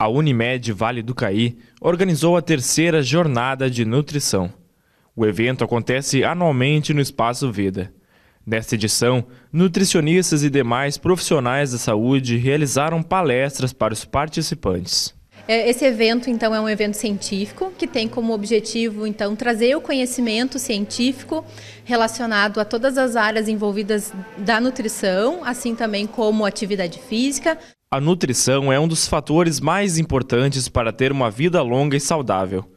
A Unimed Vale do Caí organizou a terceira jornada de nutrição. O evento acontece anualmente no Espaço Vida. Nesta edição, nutricionistas e demais profissionais da saúde realizaram palestras para os participantes. É, esse evento, então, é um evento científico que tem como objetivo, então, trazer o conhecimento científico relacionado a todas as áreas envolvidas da nutrição, assim também como atividade física. A nutrição é um dos fatores mais importantes para ter uma vida longa e saudável.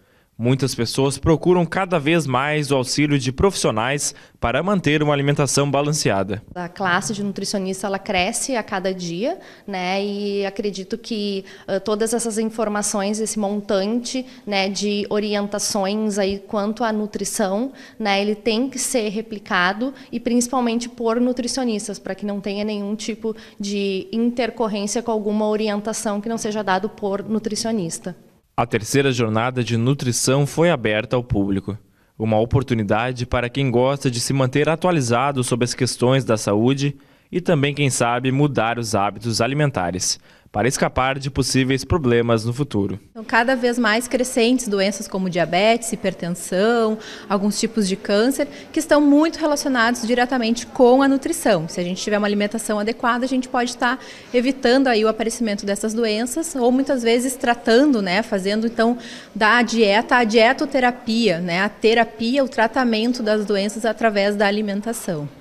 Muitas pessoas procuram cada vez mais o auxílio de profissionais para manter uma alimentação balanceada. A classe de nutricionista ela cresce a cada dia, né? E acredito que uh, todas essas informações, esse montante, né, de orientações aí quanto à nutrição, né, ele tem que ser replicado e principalmente por nutricionistas para que não tenha nenhum tipo de intercorrência com alguma orientação que não seja dado por nutricionista. A terceira jornada de nutrição foi aberta ao público. Uma oportunidade para quem gosta de se manter atualizado sobre as questões da saúde e também, quem sabe, mudar os hábitos alimentares para escapar de possíveis problemas no futuro. Então, cada vez mais crescentes doenças como diabetes, hipertensão, alguns tipos de câncer, que estão muito relacionados diretamente com a nutrição. Se a gente tiver uma alimentação adequada, a gente pode estar evitando aí o aparecimento dessas doenças ou muitas vezes tratando, né, fazendo então da dieta a dietoterapia, né, a terapia, o tratamento das doenças através da alimentação.